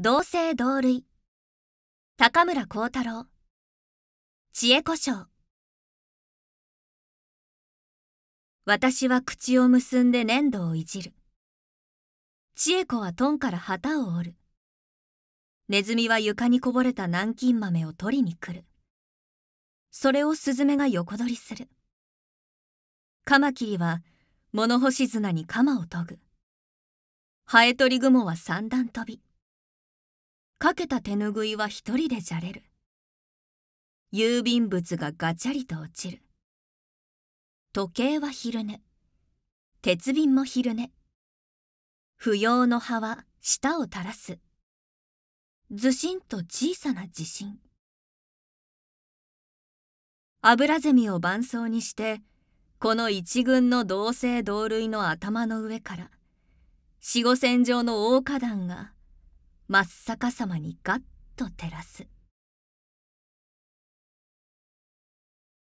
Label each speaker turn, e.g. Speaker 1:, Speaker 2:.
Speaker 1: 同姓同類高村光太郎知
Speaker 2: 恵故障私は口を
Speaker 3: 結んで粘土をいじる千恵子はトンから旗を折るネズミは床にこぼれた南京豆を取りに来るそれをスズメが横取りするカマキリは物干し綱に鎌を研ぐハエトリグモは三段跳びかけた手ぬぐいは一人でじゃれる郵便物がガチャリと落ちる時計は昼寝鉄瓶も昼寝不要の葉は舌を垂らすずしんと小さな地震油ゼミを伴奏にしてこの一群の同姓同類の頭の上から四五線上の大花壇が真
Speaker 1: っ逆さまにガッと照らす